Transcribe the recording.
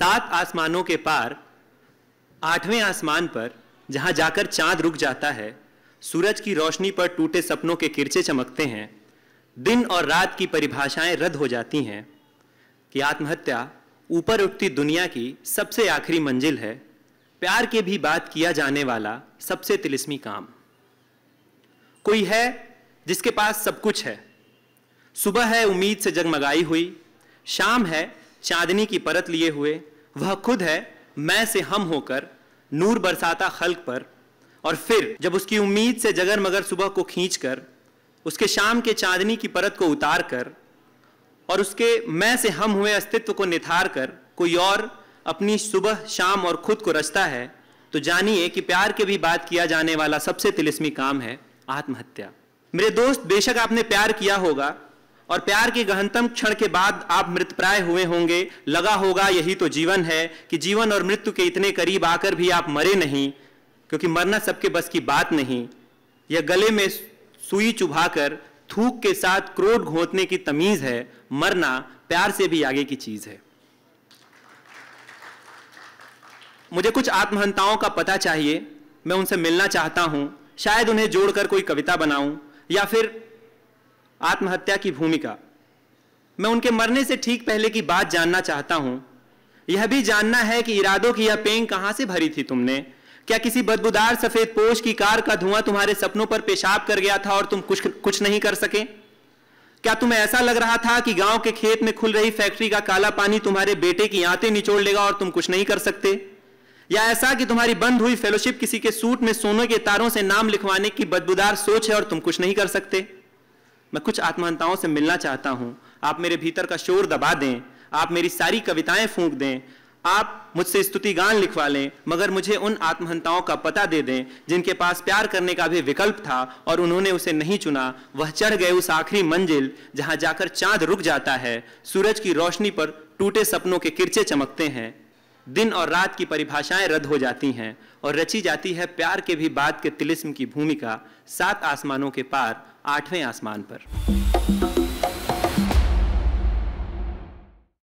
सात आसमानों के पार आठवें आसमान पर जहाँ जाकर चांद रुक जाता है सूरज की रोशनी पर टूटे सपनों के किरचे चमकते हैं दिन और रात की परिभाषाएं रद्द हो जाती हैं कि आत्महत्या ऊपर उठती दुनिया की सबसे आखिरी मंजिल है प्यार के भी बात किया जाने वाला सबसे तिलिस्मी काम कोई है जिसके पास सब कुछ है सुबह है उम्मीद से जगमगाई हुई शाम है चांदनी की परत लिए हुए वह खुद है मैं से हम होकर नूर बरसाता खल्क पर और फिर जब उसकी उम्मीद से जगर मगर सुबह को खींच कर उसके शाम के चांदनी की परत को उतार कर और उसके मैं से हम हुए अस्तित्व को निथार कर कोई और अपनी सुबह शाम और खुद को रचता है तो जानिए कि प्यार के भी बात किया जाने वाला सबसे तिलिस्मी काम है आत्महत्या मेरे दोस्त बेशक आपने प्यार किया होगा और प्यार के गहनतम क्षण के बाद आप मृतप्राय हुए होंगे लगा होगा यही तो जीवन है कि जीवन और मृत्यु के इतने करीब आकर भी आप मरे नहीं क्योंकि मरना सबके बस की बात नहीं यह गले में सुई चुभाकर थूक के साथ क्रोध घोंतने की तमीज है मरना प्यार से भी आगे की चीज है मुझे कुछ आत्महंताओं का पता चाहिए मैं उनसे मिलना चाहता हूं शायद उन्हें जोड़कर कोई कविता बनाऊं या फिर आत्महत्या की भूमिका मैं उनके मरने से ठीक पहले की बात जानना चाहता हूं यह भी जानना है कि इरादों की यह पेंग कहां से भरी थी तुमने क्या किसी बदबूदार सफेद पोष की कार का धुआं तुम्हारे सपनों पर पेशाब कर गया था और तुम कुछ कुछ नहीं कर सके क्या तुम्हें ऐसा लग रहा था कि गांव के खेत में खुल रही फैक्ट्री का काला पानी तुम्हारे बेटे की आते निचोड़ लेगा और तुम कुछ नहीं कर सकते या ऐसा कि तुम्हारी बंद हुई फेलोशिप किसी के सूट में सोने के तारों से नाम लिखवाने की बदबूदार सोच है और तुम कुछ नहीं कर सकते मैं कुछ आत्महंताओं से मिलना चाहता हूँ आप मेरे भीतर का शोर दबा दें आप मेरी सारी कविताएं फूंक दें आप मुझसे स्तुति गान लिखवा लें मगर मुझे उन आत्महंताओं का पता दे दें जिनके पास प्यार करने का भी विकल्प था और उन्होंने उसे नहीं चुना वह चढ़ गए उस आखिरी मंजिल जहां जाकर चांद रुक जाता है सूरज की रोशनी पर टूटे सपनों के किरचे चमकते हैं दिन और रात की परिभाषाएं रद्द हो जाती हैं और रची जाती है प्यार के भी बात के तिलिस्म की भूमिका सात आसमानों के पार आठवें आसमान पर